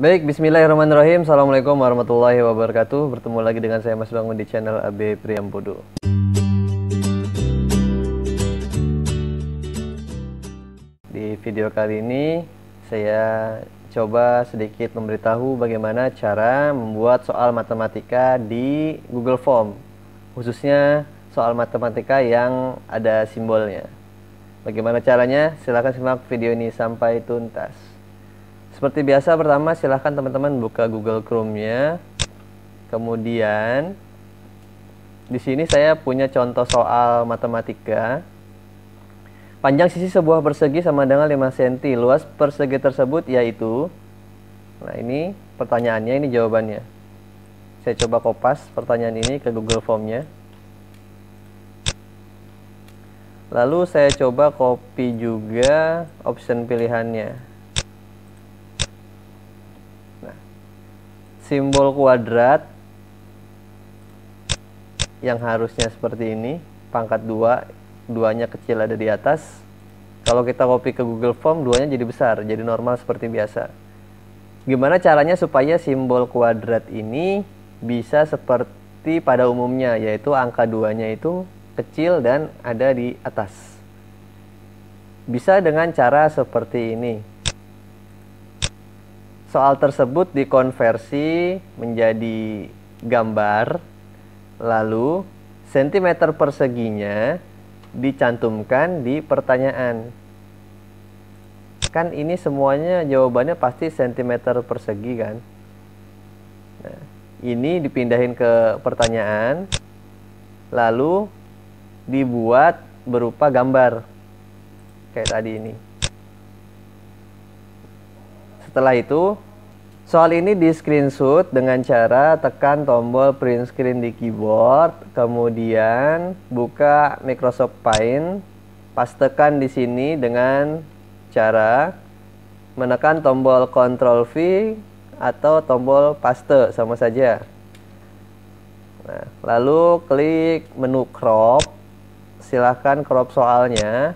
Baik, bismillahirrahmanirrahim. Assalamualaikum warahmatullahi wabarakatuh. Bertemu lagi dengan saya Mas Bangun di channel AB Priambodo. Di video kali ini saya coba sedikit memberitahu bagaimana cara membuat soal matematika di Google Form. Khususnya soal matematika yang ada simbolnya. Bagaimana caranya? Silahkan simak video ini sampai tuntas. Seperti biasa pertama silahkan teman-teman buka Google Chrome-nya. Kemudian di sini saya punya contoh soal matematika. Panjang sisi sebuah persegi sama dengan 5 cm. Luas persegi tersebut yaitu Nah, ini pertanyaannya, ini jawabannya. Saya coba kopas pertanyaan ini ke Google Form-nya. Lalu saya coba copy juga option pilihannya. simbol kuadrat yang harusnya seperti ini pangkat 2 duanya kecil ada di atas kalau kita copy ke Google Form duanya jadi besar jadi normal seperti biasa gimana caranya supaya simbol kuadrat ini bisa seperti pada umumnya yaitu angka duanya itu kecil dan ada di atas bisa dengan cara seperti ini soal tersebut dikonversi menjadi gambar lalu sentimeter perseginya dicantumkan di pertanyaan kan ini semuanya jawabannya pasti sentimeter persegi kan nah, ini dipindahin ke pertanyaan lalu dibuat berupa gambar kayak tadi ini setelah itu, soal ini di screenshot dengan cara tekan tombol print screen di keyboard, kemudian buka Microsoft Paint, pastekan di sini dengan cara menekan tombol Ctrl V atau tombol paste sama saja. Nah, lalu klik menu crop. Silahkan crop soalnya.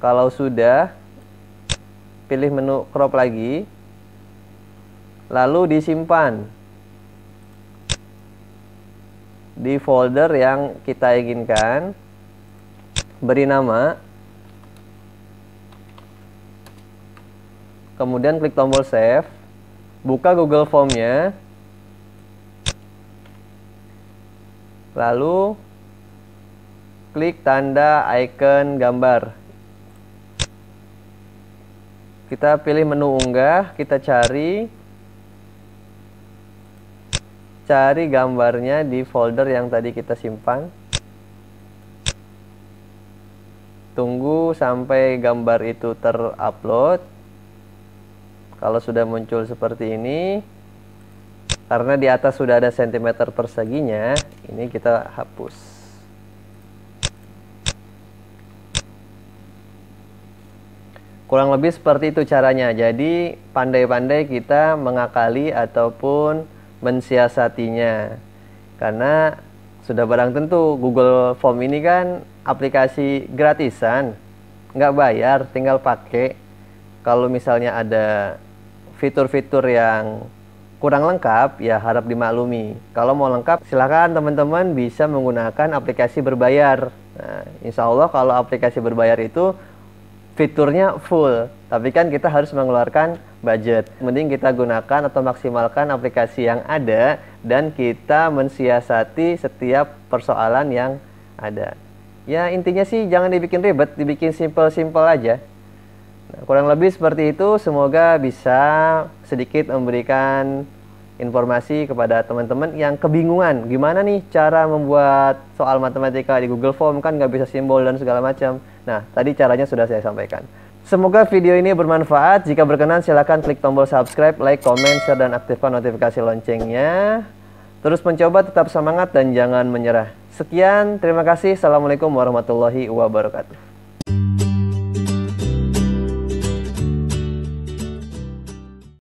Kalau sudah, pilih menu crop lagi lalu disimpan di folder yang kita inginkan beri nama kemudian klik tombol save buka google formnya lalu klik tanda icon gambar kita pilih menu unggah, kita cari cari gambarnya di folder yang tadi kita simpan. Tunggu sampai gambar itu terupload. Kalau sudah muncul seperti ini, karena di atas sudah ada sentimeter perseginya, ini kita hapus. Kurang lebih seperti itu caranya. Jadi pandai-pandai kita mengakali ataupun mensiasatinya. Karena sudah barang tentu Google Form ini kan aplikasi gratisan, nggak bayar, tinggal pakai. Kalau misalnya ada fitur-fitur yang kurang lengkap, ya harap dimaklumi. Kalau mau lengkap, silakan teman-teman bisa menggunakan aplikasi berbayar. Nah, insya Allah kalau aplikasi berbayar itu fiturnya full, tapi kan kita harus mengeluarkan budget. Mending kita gunakan atau maksimalkan aplikasi yang ada dan kita mensiasati setiap persoalan yang ada. Ya intinya sih jangan dibikin ribet, dibikin simple-simple aja. Nah, kurang lebih seperti itu, semoga bisa sedikit memberikan informasi kepada teman-teman yang kebingungan gimana nih cara membuat soal matematika di Google Form kan nggak bisa simbol dan segala macam. Nah, tadi caranya sudah saya sampaikan. Semoga video ini bermanfaat. Jika berkenan silahkan klik tombol subscribe, like, comment, share, dan aktifkan notifikasi loncengnya. Terus mencoba tetap semangat dan jangan menyerah. Sekian, terima kasih. Assalamualaikum warahmatullahi wabarakatuh.